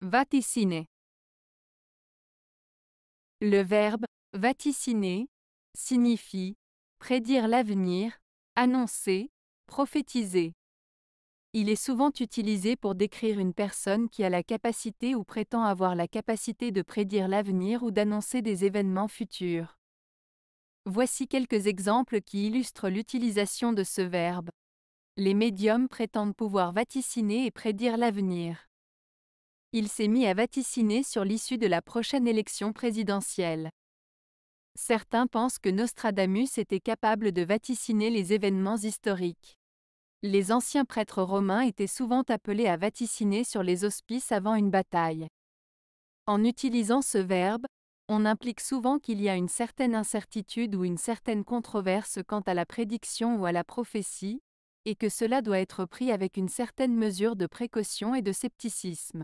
Vaticiner. Le verbe vaticiner signifie prédire l'avenir, annoncer, prophétiser. Il est souvent utilisé pour décrire une personne qui a la capacité ou prétend avoir la capacité de prédire l'avenir ou d'annoncer des événements futurs. Voici quelques exemples qui illustrent l'utilisation de ce verbe. Les médiums prétendent pouvoir vaticiner et prédire l'avenir il s'est mis à vaticiner sur l'issue de la prochaine élection présidentielle. Certains pensent que Nostradamus était capable de vaticiner les événements historiques. Les anciens prêtres romains étaient souvent appelés à vaticiner sur les auspices avant une bataille. En utilisant ce verbe, on implique souvent qu'il y a une certaine incertitude ou une certaine controverse quant à la prédiction ou à la prophétie, et que cela doit être pris avec une certaine mesure de précaution et de scepticisme.